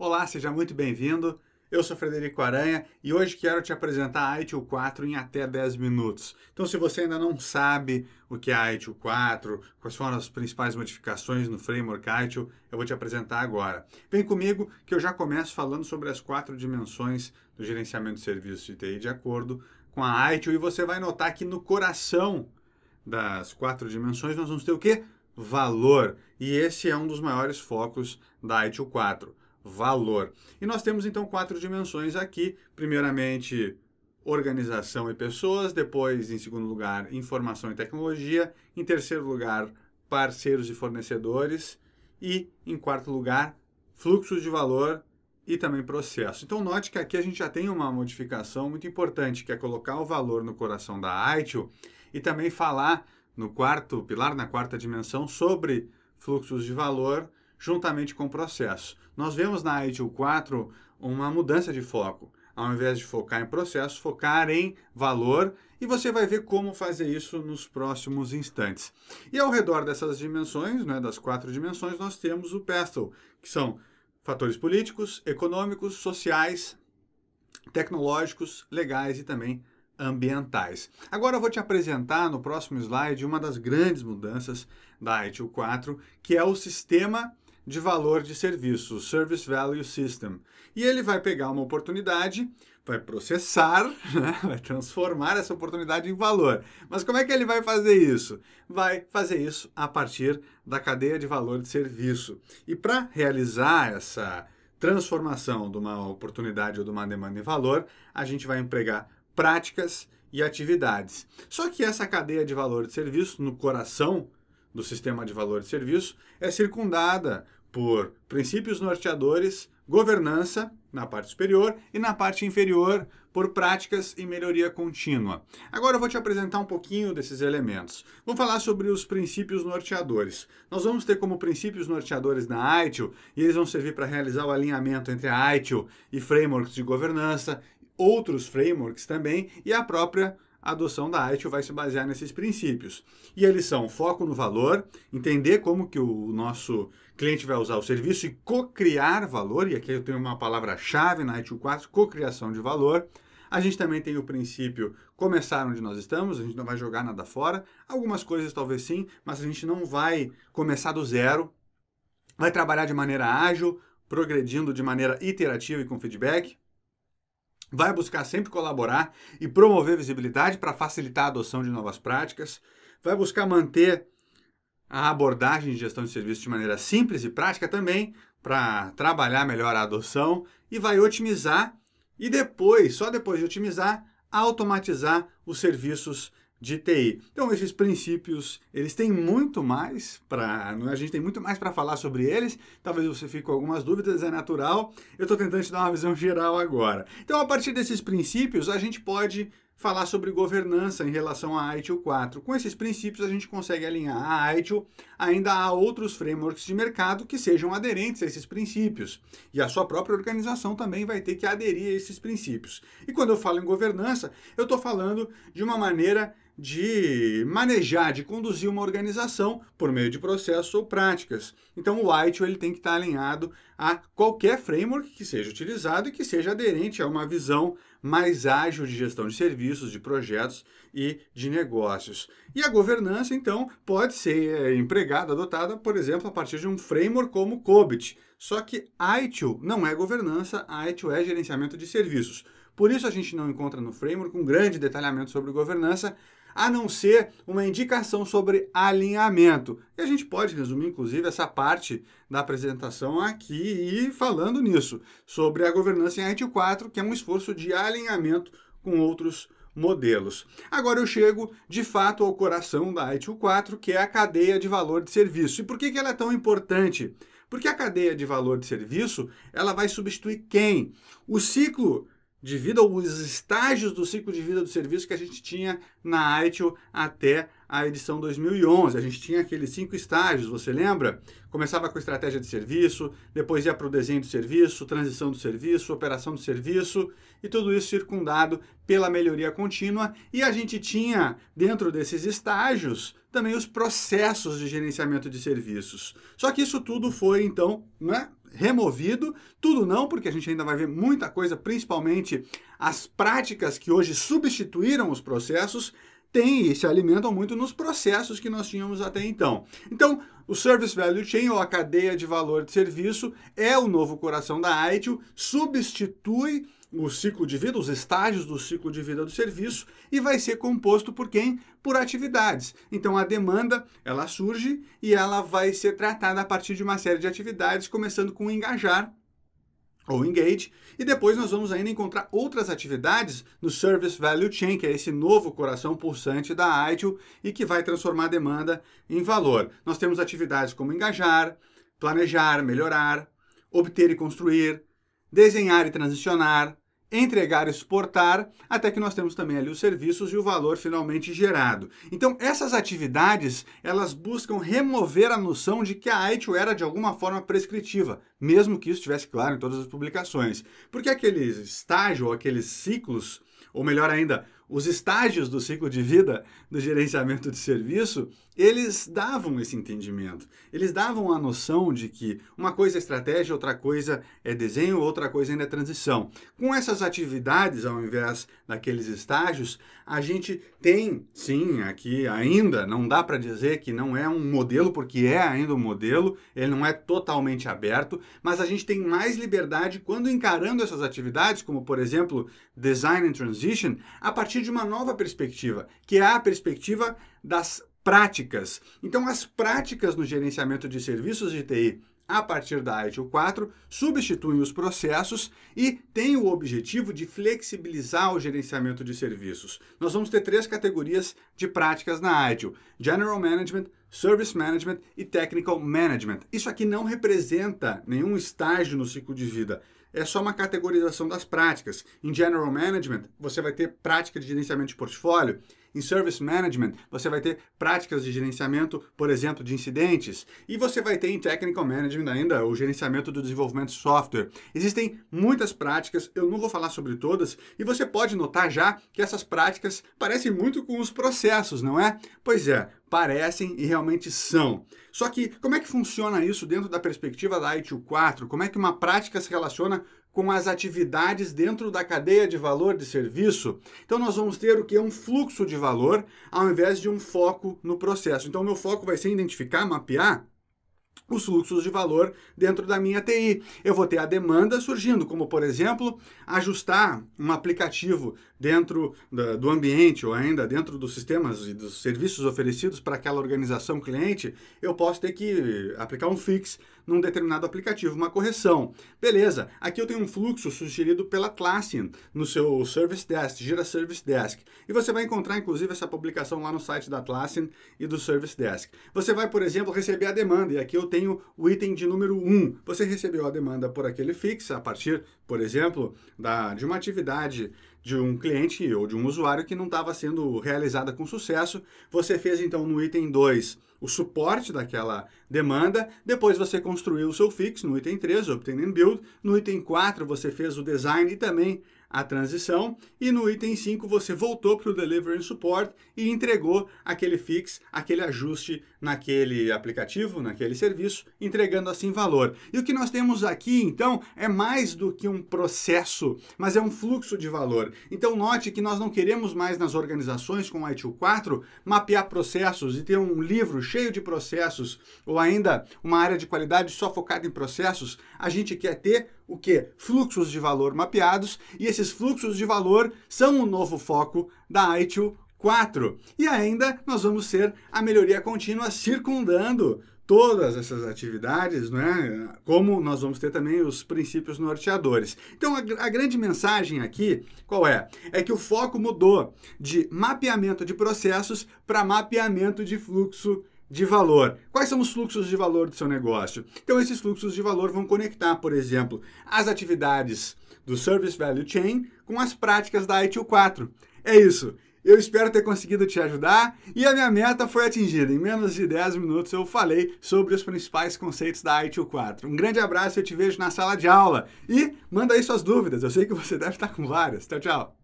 Olá, seja muito bem-vindo. Eu sou Frederico Aranha e hoje quero te apresentar a ITIL 4 em até 10 minutos. Então, se você ainda não sabe o que é a ITIL 4, quais foram as principais modificações no framework ITIL, eu vou te apresentar agora. Vem comigo que eu já começo falando sobre as quatro dimensões do gerenciamento de serviços de TI de acordo com a ITIL e você vai notar que no coração das quatro dimensões nós vamos ter o quê? Valor. E esse é um dos maiores focos da ITIL 4 valor. E nós temos então quatro dimensões aqui. Primeiramente, organização e pessoas, depois, em segundo lugar, informação e tecnologia, em terceiro lugar, parceiros e fornecedores e, em quarto lugar, fluxos de valor e também processo. Então, note que aqui a gente já tem uma modificação muito importante, que é colocar o valor no coração da ITIL e também falar no quarto pilar, na quarta dimensão, sobre fluxos de valor juntamente com o processo. Nós vemos na ITU 4 uma mudança de foco. Ao invés de focar em processo, focar em valor e você vai ver como fazer isso nos próximos instantes. E ao redor dessas dimensões, né, das quatro dimensões, nós temos o PESTEL, que são fatores políticos, econômicos, sociais, tecnológicos, legais e também ambientais. Agora eu vou te apresentar no próximo slide uma das grandes mudanças da ITU 4, que é o sistema de valor de serviço, Service Value System. E ele vai pegar uma oportunidade, vai processar, né? vai transformar essa oportunidade em valor. Mas como é que ele vai fazer isso? Vai fazer isso a partir da cadeia de valor de serviço. E para realizar essa transformação de uma oportunidade ou de uma demanda em valor, a gente vai empregar práticas e atividades. Só que essa cadeia de valor de serviço, no coração do sistema de valor de serviço, é circundada por princípios norteadores, governança na parte superior e na parte inferior por práticas e melhoria contínua. Agora eu vou te apresentar um pouquinho desses elementos. Vou falar sobre os princípios norteadores. Nós vamos ter como princípios norteadores na ITIL e eles vão servir para realizar o alinhamento entre a ITIL e frameworks de governança, outros frameworks também e a própria a adoção da ITIL vai se basear nesses princípios. E eles são foco no valor, entender como que o nosso cliente vai usar o serviço e co-criar valor, e aqui eu tenho uma palavra-chave na ITIL 4, co-criação de valor. A gente também tem o princípio começar onde nós estamos, a gente não vai jogar nada fora. Algumas coisas talvez sim, mas a gente não vai começar do zero. Vai trabalhar de maneira ágil, progredindo de maneira iterativa e com feedback vai buscar sempre colaborar e promover visibilidade para facilitar a adoção de novas práticas, vai buscar manter a abordagem de gestão de serviços de maneira simples e prática também, para trabalhar melhor a adoção e vai otimizar e depois, só depois de otimizar, automatizar os serviços de TI. Então esses princípios, eles têm muito mais para, é? a gente tem muito mais para falar sobre eles. Talvez você fique com algumas dúvidas, é natural. Eu estou tentando te dar uma visão geral agora. Então a partir desses princípios, a gente pode falar sobre governança em relação à ITIL 4. Com esses princípios, a gente consegue alinhar a ITIL ainda a outros frameworks de mercado que sejam aderentes a esses princípios. E a sua própria organização também vai ter que aderir a esses princípios. E quando eu falo em governança, eu estou falando de uma maneira de manejar, de conduzir uma organização por meio de processos ou práticas. Então, o ITIL ele tem que estar alinhado a qualquer framework que seja utilizado e que seja aderente a uma visão mais ágil de gestão de serviços, de projetos e de negócios. E a governança, então, pode ser é, empregada, adotada, por exemplo, a partir de um framework como o COBIT. Só que ITIL não é governança, ITIL é gerenciamento de serviços. Por isso a gente não encontra no framework um grande detalhamento sobre governança, a não ser uma indicação sobre alinhamento. E a gente pode resumir, inclusive, essa parte da apresentação aqui e falando nisso, sobre a governança em IT 4, que é um esforço de alinhamento com outros modelos. Agora eu chego de fato ao coração da ITU 4, que é a cadeia de valor de serviço. E por que, que ela é tão importante? Porque a cadeia de valor de serviço ela vai substituir quem? O ciclo de vida os estágios do ciclo de vida do serviço que a gente tinha na ITIL até a edição 2011. A gente tinha aqueles cinco estágios, você lembra? Começava com estratégia de serviço, depois ia para o desenho do serviço, transição do serviço, operação do serviço e tudo isso circundado pela melhoria contínua. E a gente tinha, dentro desses estágios, também os processos de gerenciamento de serviços. Só que isso tudo foi, então, né, removido. Tudo não, porque a gente ainda vai ver muita coisa, principalmente as práticas que hoje substituíram os processos, têm e se alimentam muito nos processos que nós tínhamos até então. Então, o Service Value Chain, ou a cadeia de valor de serviço, é o novo coração da ITIL, substitui o ciclo de vida, os estágios do ciclo de vida do serviço e vai ser composto por quem? Por atividades. Então a demanda, ela surge e ela vai ser tratada a partir de uma série de atividades, começando com engajar ou engage, e depois nós vamos ainda encontrar outras atividades no Service Value Chain, que é esse novo coração pulsante da Agile e que vai transformar a demanda em valor. Nós temos atividades como engajar, planejar, melhorar, obter e construir, desenhar e transicionar, entregar e exportar, até que nós temos também ali os serviços e o valor finalmente gerado. Então, essas atividades, elas buscam remover a noção de que a ITU era de alguma forma prescritiva, mesmo que isso estivesse claro em todas as publicações. Porque aquele estágio, aqueles ciclos, ou melhor ainda, os estágios do ciclo de vida do gerenciamento de serviço, eles davam esse entendimento. Eles davam a noção de que uma coisa é estratégia, outra coisa é desenho, outra coisa ainda é transição. Com essas atividades, ao invés daqueles estágios, a gente tem, sim, aqui ainda, não dá para dizer que não é um modelo, porque é ainda um modelo, ele não é totalmente aberto, mas a gente tem mais liberdade quando encarando essas atividades, como por exemplo, Design and Transition, a partir partir de uma nova perspectiva, que é a perspectiva das práticas. Então, as práticas no gerenciamento de serviços de TI a partir da ITIL 4 substituem os processos e têm o objetivo de flexibilizar o gerenciamento de serviços. Nós vamos ter três categorias de práticas na ITIL: General Management, Service Management e Technical Management. Isso aqui não representa nenhum estágio no ciclo de vida é só uma categorização das práticas. Em General Management, você vai ter prática de gerenciamento de portfólio, em Service Management, você vai ter práticas de gerenciamento, por exemplo, de incidentes. E você vai ter em Technical Management ainda o gerenciamento do desenvolvimento de software. Existem muitas práticas, eu não vou falar sobre todas, e você pode notar já que essas práticas parecem muito com os processos, não é? Pois é, parecem e realmente são. Só que como é que funciona isso dentro da perspectiva da ITU 4? Como é que uma prática se relaciona com as atividades dentro da cadeia de valor de serviço, então nós vamos ter o que é um fluxo de valor ao invés de um foco no processo. Então, meu foco vai ser identificar, mapear os fluxos de valor dentro da minha TI. Eu vou ter a demanda surgindo, como por exemplo, ajustar um aplicativo dentro do ambiente ou ainda dentro dos sistemas e dos serviços oferecidos para aquela organização cliente. Eu posso ter que aplicar um fix num determinado aplicativo uma correção. Beleza, aqui eu tenho um fluxo sugerido pela Classin no seu Service Desk, Gira Service Desk. E você vai encontrar, inclusive, essa publicação lá no site da Classin e do Service Desk. Você vai, por exemplo, receber a demanda, e aqui eu tenho o item de número 1. Você recebeu a demanda por aquele fix a partir por exemplo, da, de uma atividade de um cliente ou de um usuário que não estava sendo realizada com sucesso. Você fez então no item 2 o suporte daquela demanda, depois você construiu o seu fix no item 3, Obtain and Build, no item 4 você fez o design e também a transição. E no item 5, você voltou para o Delivery and Support e entregou aquele fix, aquele ajuste naquele aplicativo, naquele serviço, entregando assim valor. E o que nós temos aqui, então, é mais do que um processo, mas é um fluxo de valor. Então, note que nós não queremos mais nas organizações com o ITU 4 mapear processos e ter um livro cheio de processos ou ainda uma área de qualidade só focada em processos. A gente quer ter o que? Fluxos de valor mapeados, e esses fluxos de valor são o novo foco da ITIL 4. E ainda nós vamos ter a melhoria contínua circundando todas essas atividades, é como nós vamos ter também os princípios norteadores. Então, a, a, grande mensagem aqui, qual é? É que o foco mudou de mapeamento de processos para mapeamento de fluxo de valor. Quais são os fluxos de valor do seu negócio? Então, esses fluxos de valor vão conectar, por exemplo, as atividades do Service Value Chain com as práticas da ITU4. É isso. Eu espero ter conseguido te ajudar e a minha meta foi atingida. Em menos de 10 minutos eu falei sobre os principais conceitos da ITU4. Um grande abraço, e eu te vejo na sala de aula e manda aí suas dúvidas. Eu sei que você deve estar com várias. Tchau, tchau.